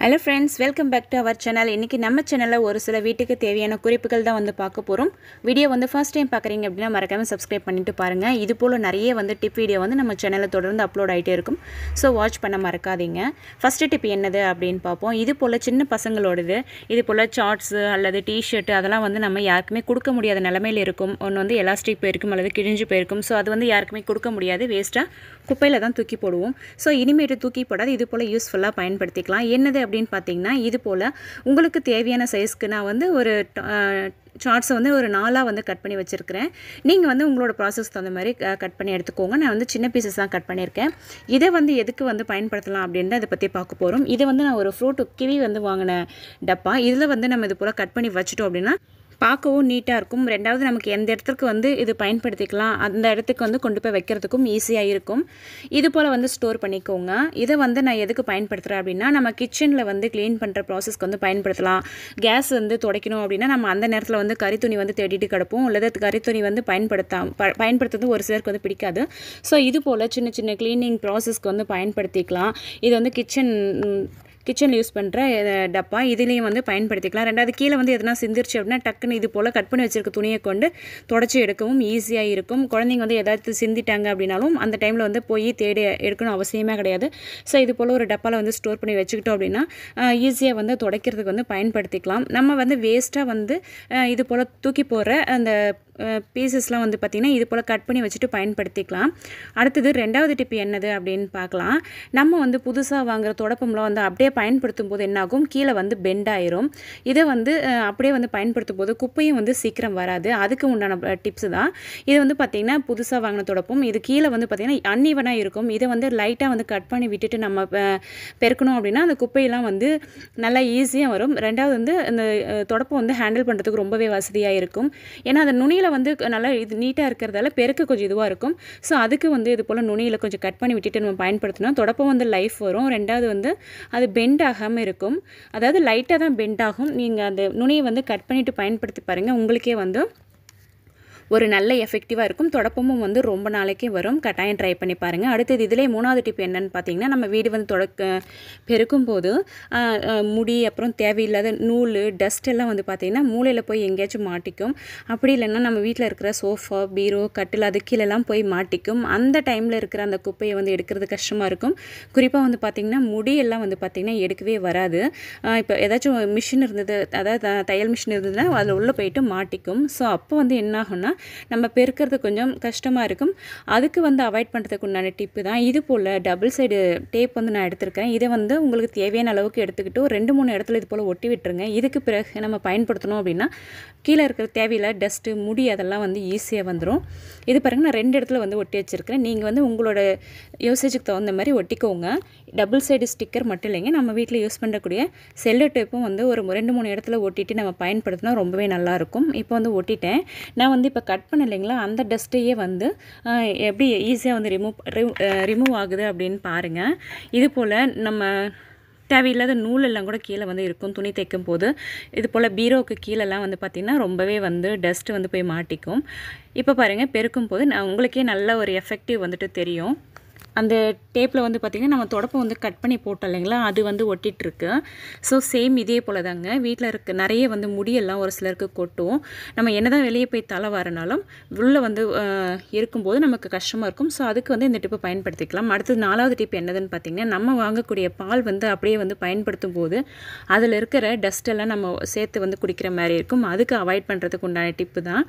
hello friends welcome back to our channel இன்றைக்கி நம்ம சேனலில் ஒரு சில வீட்டுக்கு தேவையான குறிப்புகள் தான் வந்து பார்க்க போகிறோம் வீடியோ வந்து ஃபஸ்ட் டைம் பார்க்குறீங்க அப்படின்னா மறக்காமல் சப்ஸ்கிரைப் பண்ணிட்டு பாருங்கள் இது போல் நிறைய வந்து டிப் வீடியோ வந்து நம்ம சேனலில் தொடர்ந்து அப்லோட் ஆகிட்டே இருக்கும் ஸோ வாட்ச் பண்ண மறக்காதீங்க ஃபஸ்ட்டு டிப் என்னது அப்படின்னு பார்ப்போம் இது போல் சின்ன பசங்களோடது இது போல் சார்ட்ஸு அல்லது டிஷர்ட்டு அதெல்லாம் வந்து நம்ம யாருக்குமே கொடுக்க முடியாத நிலமையில் இருக்கும் ஒன்று வந்து எலாஸ்டிக் போயிருக்கும் அல்லது கிழிஞ்சு போயிருக்கும் ஸோ அது வந்து யாருக்குமே கொடுக்க முடியாது வேஸ்ட்டாக குப்பையில் தான் தூக்கி போடுவோம் ஸோ இனிமேட்டு தூக்கி போடாது இது போல் யூஸ்ஃபுல்லாக பயன்படுத்திக்கலாம் என்னது அப்படின்னு பார்த்தீங்கன்னா இது போல் உங்களுக்கு தேவையான சைஸ்க்கு நான் வந்து ஒரு சார்ட்ஸை வந்து ஒரு நாலாக வந்து கட் பண்ணி வச்சுருக்கிறேன் நீங்கள் வந்து உங்களோட ப்ராசஸ் தகுந்த மாதிரி கட் பண்ணி எடுத்துக்கோங்க நான் வந்து சின்ன பீசஸ் தான் கட் பண்ணியிருக்கேன் இதை வந்து எதுக்கு வந்து பயன்படுத்தலாம் அப்படின்ற அதை பற்றி பார்க்க போகிறோம் இதை வந்து நான் ஒரு ஃப்ரூட் கிவி வந்து வாங்கின டப்பா இதில் வந்து நம்ம இது போல் கட் பண்ணி வச்சுட்டோம் அப்படின்னா பார்க்கவும் நீட்டாக இருக்கும் ரெண்டாவது நமக்கு எந்த இடத்துக்கு வந்து இது பயன்படுத்திக்கலாம் அந்த இடத்துக்கு வந்து கொண்டு போய் வைக்கிறதுக்கும் ஈஸியாக இருக்கும் இது போல் வந்து ஸ்டோர் பண்ணிக்கோங்க இதை வந்து நான் எதுக்கு பயன்படுத்துகிறேன் அப்படின்னா நம்ம கிச்சனில் வந்து க்ளீன் பண்ணுற ப்ராசஸ்க்கு வந்து பயன்படுத்தலாம் கேஸ் வந்து துடைக்கணும் அப்படின்னா நம்ம அந்த நேரத்தில் வந்து கறி துணி வந்து தேடிட்டு கிடப்போம் அல்லது கறி துணி வந்து பயன்படுத்தாம் பயன்படுத்துறது ஒரு சிலருக்கு வந்து பிடிக்காது ஸோ இது போல் சின்ன சின்ன க்ளீனிங் ப்ராசஸ்க்கு வந்து பயன்படுத்திக்கலாம் இது வந்து கிச்சன் கிச்சனில் யூஸ் பண்ணுற டப்பா இதுலேயும் வந்து பயன்படுத்திக்கலாம் ரெண்டாவது கீழே வந்து எதனா சிந்திருச்சு அப்படின்னா டக்குன்னு இது போல் கட் பண்ணி வச்சுருக்க துணியை கொண்டு தொடச்சி எடுக்கவும் ஈஸியாக இருக்கும் குழந்தைங்க வந்து எதாவது சிந்திட்டாங்க அப்படின்னாலும் அந்த டைமில் வந்து போய் தேடி எடுக்கணும் அவசியமே கிடையாது ஸோ இது போல் ஒரு டப்பாவில் வந்து ஸ்டோர் பண்ணி வச்சுக்கிட்டோம் அப்படின்னா ஈஸியாக வந்து துடைக்கிறதுக்கு வந்து பயன்படுத்திக்கலாம் நம்ம வந்து வேஸ்ட்டாக வந்து இது போல் தூக்கி போகிற அந்த பீசஸ்லாம் வந்து பார்த்திங்கன்னா இது போல் கட் பண்ணி வச்சுட்டு பயன்படுத்திக்கலாம் அடுத்தது ரெண்டாவது டிப் என்னது அப்படின்னு பார்க்கலாம் நம்ம வந்து புதுசாக வாங்குகிற தொடப்பம்லாம் வந்து அப்படியே பயன்படுத்தும் போது என்னாகும் கீழே வந்து பெண்ட் ஆயிரும் இதை வந்து அப்படியே வந்து பயன்படுத்தும் போது குப்பையும் வந்து சீக்கிரம் வராது அதுக்கு உண்டான டிப்ஸ் தான் இது வந்து பார்த்திங்கன்னா புதுசாக வாங்கின தொடப்பும் இது கீழே வந்து பார்த்திங்கன்னா அன்இவனாக இருக்கும் இதை வந்து லைட்டாக வந்து கட் பண்ணி விட்டுட்டு நம்ம பெருக்கணும் அப்படின்னா அந்த குப்பையெல்லாம் வந்து நல்லா ஈஸியாக வரும் ரெண்டாவது வந்து அந்த தொடப்பை வந்து ஹேண்டில் பண்ணுறதுக்கு ரொம்பவே வசதியாக இருக்கும் ஏன்னா அந்த நுனியில் வந்து நல்லா இது நீட்டாக இருக்கிறதால பெருக்க கொஞ்சம் இதுவாக இருக்கும் ஸோ அதுக்கு வந்து இது போல் நுனியில் கொஞ்சம் கட் பண்ணி விட்டுட்டு நம்ம பயன்படுத்தினா தொடப்பம் வந்து லைஃப் வரும் ரெண்டாவது வந்து அது பெ பெண்ட் ஆகாமல் இருக்கும் அதாவது லைட்டாக தான் பெண்ட் ஆகும் நீங்கள் அந்த நுனியை வந்து கட் பண்ணிவிட்டு பயன்படுத்தி பாருங்கள் உங்களுக்கே வந்து ஒரு நல்ல எஃபெக்டிவாக இருக்கும் தொடப்பமும் வந்து ரொம்ப நாளைக்கு வரும் கட்டாயம் ட்ரை பண்ணி பாருங்கள் அடுத்தது இதிலே மூணாவது டிப் என்னென்னு பார்த்தீங்கன்னா நம்ம வீடு வந்து தொடக்க பெருக்கும் போது முடி அப்புறம் தேவையில்லாத நூல் டஸ்ட் எல்லாம் வந்து பார்த்திங்கன்னா மூளையில் போய் எங்கேயாச்சும் மாட்டிக்கும் அப்படி இல்லைன்னா நம்ம வீட்டில் இருக்கிற சோஃபா பீரோ கட்டில் அது கீழெல்லாம் போய் மாட்டிக்கும் அந்த டைமில் இருக்கிற அந்த குப்பையை வந்து எடுக்கிறது கஷ்டமாக இருக்கும் குறிப்பாக வந்து பார்த்திங்கன்னா முடியெல்லாம் வந்து பார்த்திங்கன்னா எடுக்கவே வராது இப்போ ஏதாச்சும் மிஷின் இருந்தது அதாவது தையல் மிஷின் இருந்ததுன்னா அதில் உள்ளே போயிட்டு மாட்டிக்கும் ஸோ அப்போ வந்து என்ன ஆகும்னா நம்ம பெருக்கிறது கொஞ்சம் கஷ்டமாக இருக்கும் அதுக்கு வந்து அவாய்ட் பண்ணுறதுக்கு உண்டான டிப்பு தான் இது போல் டபுள் சைடு டேப் வந்து நான் எடுத்திருக்கேன் இதை வந்து உங்களுக்கு தேவையான அளவுக்கு எடுத்துக்கிட்டு ரெண்டு மூணு இடத்துல இது போல் ஒட்டி விட்டுருங்க இதுக்கு பிறகு நம்ம பயன்படுத்தணும் அப்படின்னா கீழே இருக்கிற தேவையில்லை டஸ்ட்டு முடி அதெல்லாம் வந்து ஈஸியாக வந்துடும் இது பாருங்க நான் ரெண்டு இடத்துல வந்து ஒட்டி வச்சுருக்கேன் நீங்கள் வந்து உங்களோட யூசேஜுக்கு தகுந்த மாதிரி ஒட்டிக்கோங்க டபுள் சைடு ஸ்டிக்கர் மட்டும் இல்லைங்க நம்ம வீட்டில் யூஸ் பண்ணக்கூடிய செல்லு டேப்பும் வந்து ஒரு ரெண்டு மூணு இடத்துல ஒட்டிட்டு நம்ம பயன்படுத்தினா ரொம்பவே நல்லாயிருக்கும் இப்போ வந்து ஒட்டிட்டேன் நான் வந்து இப்போ கட் பண்ண இல்லைங்களா அந்த டஸ்ட்டையே வந்து எப்படி ஈஸியாக வந்து ரிமூவ் ரிமூவ் ஆகுது அப்படின்னு பாருங்கள் இது போல் நம்ம தேவையில்லாத நூல் எல்லாம் கூட கீழே வந்து இருக்கும் துணி தைக்கும் போது இது போல் பீரோவுக்கு கீழெல்லாம் வந்து பார்த்திங்கன்னா ரொம்பவே வந்து டஸ்ட்டு வந்து போய் மாட்டிக்கும் இப்போ பாருங்கள் பெருக்கும் போது நான் உங்களுக்கே நல்ல ஒரு எஃபெக்டிவ் வந்துட்டு தெரியும் அந்த டேப்பில் வந்து பார்த்திங்கன்னா நம்ம தொடப்பை வந்து கட் பண்ணி போட்டோம் இல்லைங்களா அது வந்து ஒட்டிகிட்ருக்கு ஸோ சேம் இதே போல் தாங்க வீட்டில் இருக்க நிறைய வந்து முடியெல்லாம் ஒரு சிலருக்கு கொட்டும் நம்ம என்ன தான் வெளியே போய் தலை வரனாலும் உள்ளே வந்து இருக்கும்போது நமக்கு கஷ்டமாக இருக்கும் ஸோ அதுக்கு வந்து இந்த டிப்பை பயன்படுத்திக்கலாம் அடுத்தது நாலாவது டிப் என்னதுன்னு பார்த்திங்கன்னா நம்ம வாங்கக்கூடிய பால் வந்து அப்படியே வந்து பயன்படுத்தும் போது அதில் இருக்கிற டஸ்ட்டெல்லாம் நம்ம சேர்த்து வந்து குடிக்கிற மாதிரி இருக்கும் அதுக்கு அவாய்ட் பண்ணுறதுக்கு உண்டான டிப்பு தான்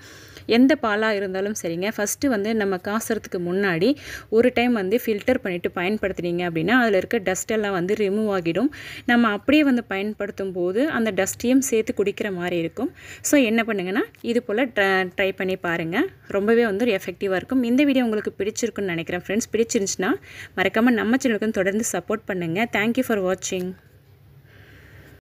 எந்த பாலாக இருந்தாலும் சரிங்க ஃபஸ்ட்டு வந்து நம்ம காசுறதுக்கு முன்னாடி ஒரு டைம் வந்து ஃபில் ஃபில்டர் பண்ணிவிட்டு பயன்படுத்துனீங்க அப்படின்னா அதில் இருக்க டஸ்ட்டெல்லாம் வந்து ரிமூவ் ஆகிடும் நம்ம அப்படியே வந்து பயன்படுத்தும் போது அந்த டஸ்ட்டையும் சேர்த்து குடிக்கிற மாதிரி இருக்கும் ஸோ என்ன பண்ணுங்கன்னா இது போல் ட்ரை பண்ணி பாருங்கள் ரொம்பவே வந்து எஃபெக்டிவாக இருக்கும் இந்த வீடியோ உங்களுக்கு பிடிச்சிருக்குன்னு நினைக்கிறேன் ஃப்ரெண்ட்ஸ் பிடிச்சிருந்துச்சுன்னா மறக்காமல் நம்ம சேனலுக்கு தொடர்ந்து சப்போர்ட் பண்ணுங்கள் தேங்க்யூ ஃபார் வாட்சிங்